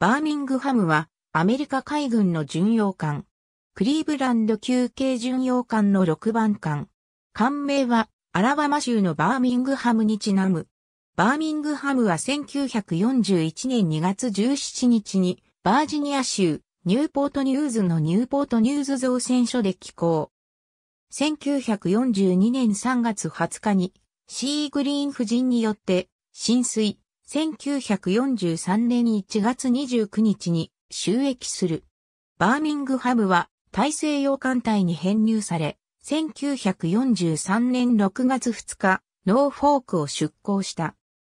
バーミングハムはアメリカ海軍の巡洋艦。クリーブランド級系巡洋艦の6番艦。艦名はアラバマ州のバーミングハムにちなむ。バーミングハムは1941年2月17日にバージニア州ニューポートニューズのニューポートニューズ造船所で寄港。1942年3月20日にシーグリーン夫人によって浸水、1943年1月29日に収益する。バーミングハムは大西洋艦隊に編入され、1943年6月2日、ノーフォークを出港した。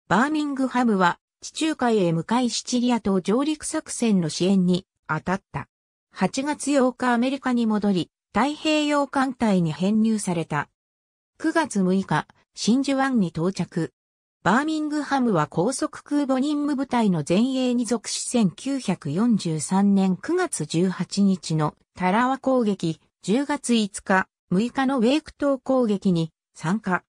バーミングハムは地中海へ向かいシチリア島上陸作戦の支援に当たった。8月8日アメリカに戻り、太平洋艦隊に編入された。9月6日、真珠湾に到着。バーミングハムは高速空母任務部隊の前衛に属し1943年9月18日のタラワ攻撃、10月5日、6日のウェイク島攻撃に参加。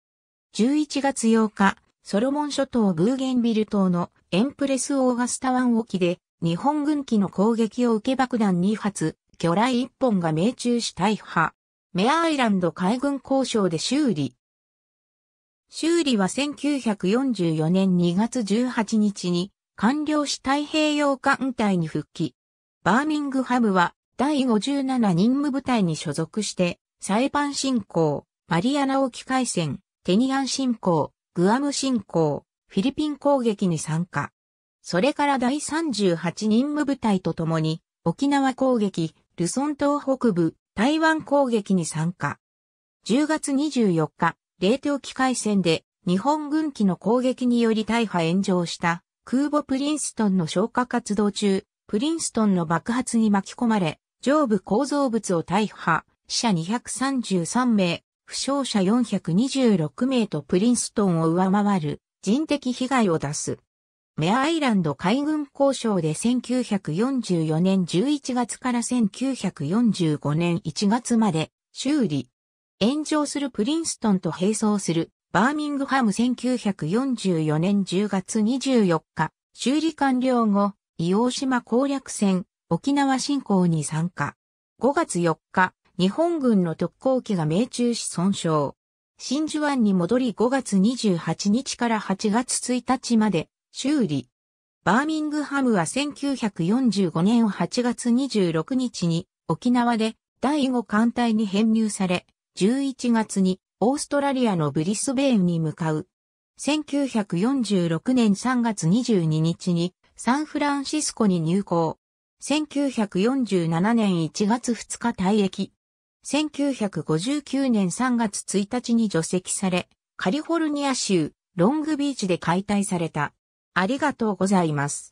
11月8日、ソロモン諸島グーゲンビル島のエンプレス・オーガスタ湾沖で日本軍機の攻撃を受け爆弾2発、魚雷1本が命中し大破。メアアイランド海軍交渉で修理。修理は1944年2月18日に完了し太平洋艦隊に復帰。バーミングハムは第57任務部隊に所属してサイパン侵攻、マリアナ沖海戦、テニアン侵攻、グアム侵攻、フィリピン攻撃に参加。それから第38任務部隊と共に沖縄攻撃、ルソン島北部、台湾攻撃に参加。10月24日、冷凍機械戦で日本軍機の攻撃により大破炎上した空母プリンストンの消火活動中、プリンストンの爆発に巻き込まれ、上部構造物を大破、死者233名、負傷者426名とプリンストンを上回る人的被害を出す。メアアイランド海軍交渉で1944年11月から1945年1月まで修理、炎上するプリンストンと並走するバーミングハム1944年10月24日、修理完了後、伊王島攻略戦、沖縄侵攻に参加。5月4日、日本軍の特攻機が命中し損傷。真珠湾に戻り5月28日から8月1日まで修理。バーミングハムは1945年8月26日に沖縄で第5艦隊に編入され、11月にオーストラリアのブリスベーンに向かう。1946年3月22日にサンフランシスコに入港。1947年1月2日退役。1959年3月1日に除籍され、カリフォルニア州ロングビーチで解体された。ありがとうございます。